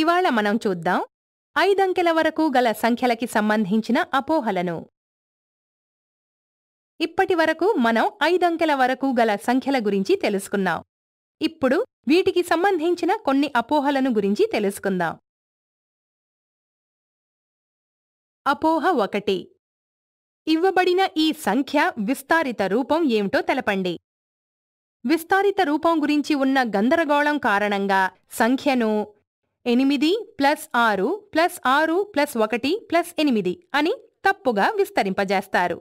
ఇవాళ మనం చూద్దాం ఐదంకెల వరకు గల సంఖ్యలకి సంబంధించిన అపోహలను ఇప్పటి వరకు మనం ఐదంకెల వరకు గల సంఖ్యల గురించి తెలుసుకున్నాం ఇప్పుడు వీటికి సంబంధించిన కొన్ని అపోహలను గురించి తెలుసుకుందాం అపోహ ఒకటి ఇవ్వబడిన ఈ సంఖ్య విస్తారిత రూపం ఏమిటో తెలపండి విస్తారిత రూపం గురించి ఉన్న గందరగోళం కారణంగా సంఖ్యను ఎనిమిది ప్లస్ ఆరు ప్లస్ ఆరు ప్లస్ ఒకటి ప్లస్ ఎనిమిది అని తప్పుగా విస్తరింపజేస్తారు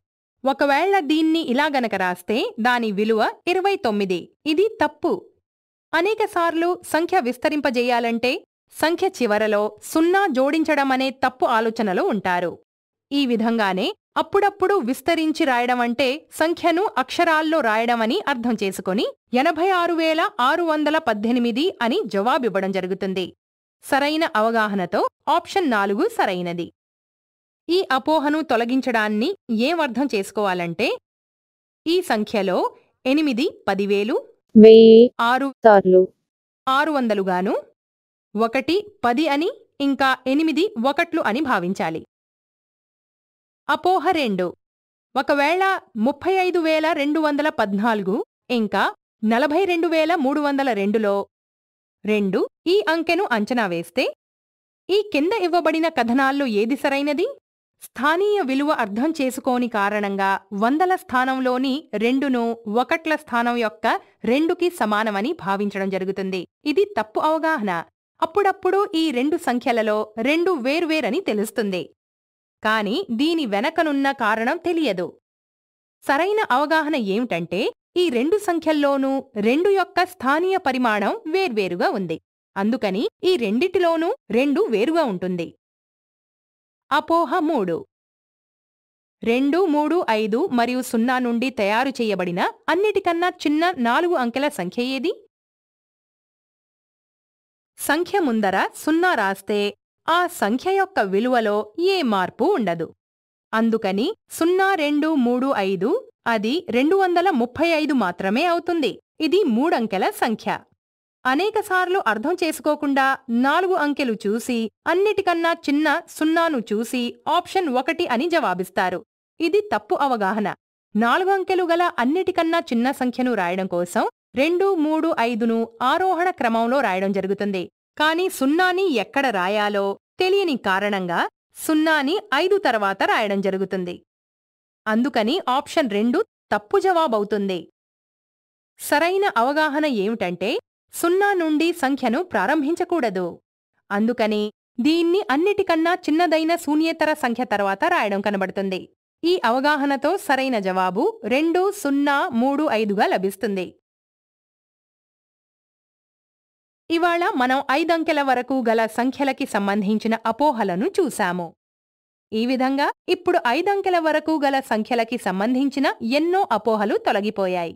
ఒకవేళ దీన్ని ఇలా గనక రాస్తే దాని విలువ ఇరవై తొమ్మిది ఇది తప్పు అనేకసార్లు సంఖ్య విస్తరింపజేయాలంటే సంఖ్య చివరలో సున్నా జోడించడమనే తప్పు ఆలోచనలు ఉంటారు ఈ విధంగానే అప్పుడప్పుడు విస్తరించి రాయడమంటే సంఖ్యను అక్షరాల్లో రాయడమని అర్థం చేసుకుని ఎనభై ఆరు వేల ఆరు వందల పద్దెనిమిది అని జవాబివ్వడం జరుగుతుంది సరైన అవగాహనతో ఆప్షన్ నాలుగు సరైనది ఈ అపోహను తొలగించడాన్ని ఏమర్థం చేసుకోవాలంటే ఈ సంఖ్యలో ఎనిమిది పదివేలు ఆరు సార్లు ఆరు వందలుగాను ఒకటి పది అని ఇంకా ఎనిమిది ఒకట్లు అని భావించాలి అపోహ రెండు ఒకవేళ ముప్పై ఐదు వేల రెండు వందల పద్నాలుగు ఇంకా నలభై రెండు వేల మూడు వందల రెండులో రెండు ఈ అంకెను అంచనా వేస్తే ఈ కింద ఇవ్వబడిన కథనాల్లో ఏది సరైనది స్థానీయ విలువ అర్థం చేసుకోని కారణంగా వందల స్థానంలోని రెండును ఒకట్ల స్థానం యొక్క రెండుకి సమానమని భావించడం జరుగుతుంది ఇది తప్పు అవగాహన అప్పుడప్పుడు ఈ రెండు సంఖ్యలలో రెండు వేర్వేరని తెలుస్తుంది కాని దీని వెనకనున్న కారణం తెలియదు సరైన అవగాహన ఏమిటంటే ఈ రెండు సంఖ్యల్లోనూ రెండు యొక్క స్థానీయ పరిమాణం వేర్వేరుగా ఉంది అందుకని ఈ రెండిటిలోనూ రెండు వేరుగా ఉంటుంది అపోహ మూడు రెండు మూడు ఐదు మరియు సున్నా నుండి తయారు చేయబడిన అన్నిటికన్నా చిన్న నాలుగు అంకెల సంఖ్య ఏది సంఖ్య ముందర సున్నా రాస్తే ఆ సంఖ్య యొక్క విలువలో ఏ మార్పు ఉండదు అందుకని సున్నా రెండు మూడు ఐదు అది రెండు వందల ముప్పై ఐదు మాత్రమే అవుతుంది ఇది మూడంకెల సంఖ్య అనేకసార్లు అర్థం చేసుకోకుండా నాలుగు అంకెలు చూసి అన్నిటికన్నా చిన్న సున్నాను చూసి ఆప్షన్ ఒకటి అని జవాబిస్తారు ఇది తప్పు అవగాహన నాలుగు అంకెలు గల అన్నిటికన్నా చిన్న సంఖ్యను రాయడం కోసం రెండు మూడు ఐదును ఆరోహణ క్రమంలో రాయడం జరుగుతుంది కాని సున్నాని ఎక్కడ రాయాలో తెలియని కారణంగా సున్నాని ఐదు తర్వాత రాయడం జరుగుతుంది అందుకని ఆప్షన్ రెండు తప్పు జవాబవుతుంది సరైన అవగాహన ఏమిటంటే సున్నా నుండి సంఖ్యను ప్రారంభించకూడదు అందుకని దీన్ని అన్నిటికన్నా చిన్నదైన శూన్యేతర సంఖ్య తర్వాత రాయడం కనబడుతుంది ఈ అవగాహనతో సరైన జవాబు రెండు సున్నా మూడు ఐదుగా లభిస్తుంది ఇవాళ మనం ఐదంకెల వరకు గల సంఖ్యలకి సంబంధించిన అపోహలను చూశాము ఈ విధంగా ఇప్పుడు ఐదంకెల వరకు గల సంఖ్యలకి సంబంధించిన ఎన్నో అపోహలు తొలగిపోయాయి